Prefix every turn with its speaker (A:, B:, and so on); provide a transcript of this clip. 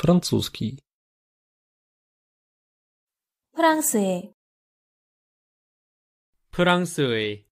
A: francuski.
B: 프랑스의
C: 프랑스의